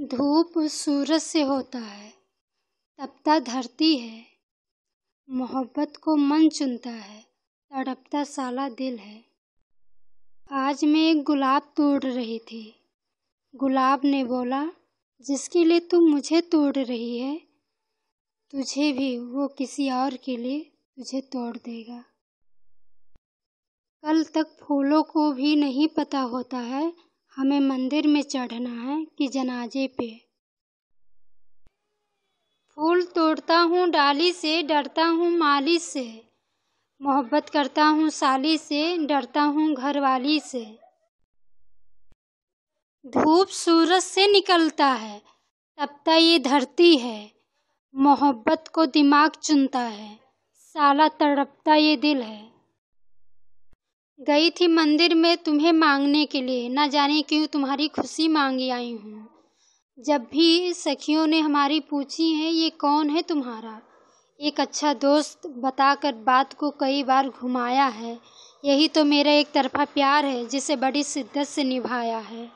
धूप सूरज से होता है तपता धरती है मोहब्बत को मन चुनता है तड़पता साला दिल है आज मैं एक गुलाब तोड़ रही थी गुलाब ने बोला जिसके लिए तू मुझे तोड़ रही है तुझे भी वो किसी और के लिए तुझे तोड़ देगा कल तक फूलों को भी नहीं पता होता है हमें मंदिर में चढ़ना है कि जनाजे पे फूल तोड़ता हूँ डाली से डरता हूँ माली से मोहब्बत करता हूँ साली से डरता हूँ घरवाली से धूप सूरज से निकलता है तपता तो ये धरती है मोहब्बत को दिमाग चुनता है साला तड़पता ये दिल है गई थी मंदिर में तुम्हें मांगने के लिए ना जाने क्यों तुम्हारी खुशी मांगी आई हूँ जब भी सखियों ने हमारी पूछी है ये कौन है तुम्हारा एक अच्छा दोस्त बताकर बात को कई बार घुमाया है यही तो मेरा एक तरफा प्यार है जिसे बड़ी शिद्दत से निभाया है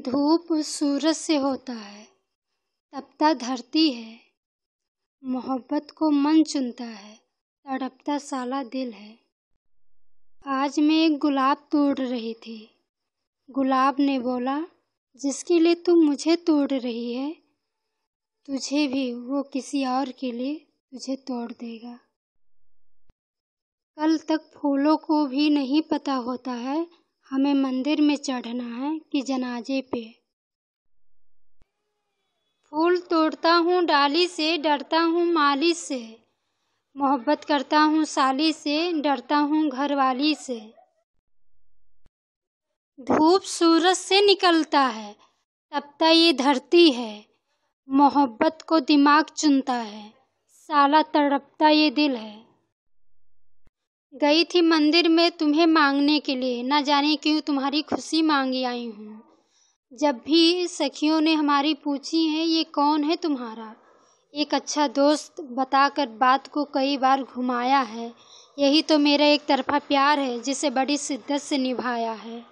धूप सूरज से होता है तपता धरती है मोहब्बत को मन चुनता है तड़पता साला दिल है आज मैं एक गुलाब तोड़ रही थी गुलाब ने बोला जिसके लिए तुम मुझे तोड़ रही है तुझे भी वो किसी और के लिए तुझे तोड़ देगा कल तक फूलों को भी नहीं पता होता है हमें मंदिर में चढ़ना है कि जनाजे पे फूल तोड़ता हूँ डाली से डरता हूँ माली से मोहब्बत करता हूँ साली से डरता हूँ घरवाली से धूप सूरज से निकलता है तपता तो ये धरती है मोहब्बत को दिमाग चुनता है साला तड़पता ये दिल है गई थी मंदिर में तुम्हें मांगने के लिए ना जाने क्यों तुम्हारी खुशी मांगी आई हूँ जब भी सखियों ने हमारी पूछी है ये कौन है तुम्हारा एक अच्छा दोस्त बताकर बात को कई बार घुमाया है यही तो मेरा एक तरफा प्यार है जिसे बड़ी शिद्दत से निभाया है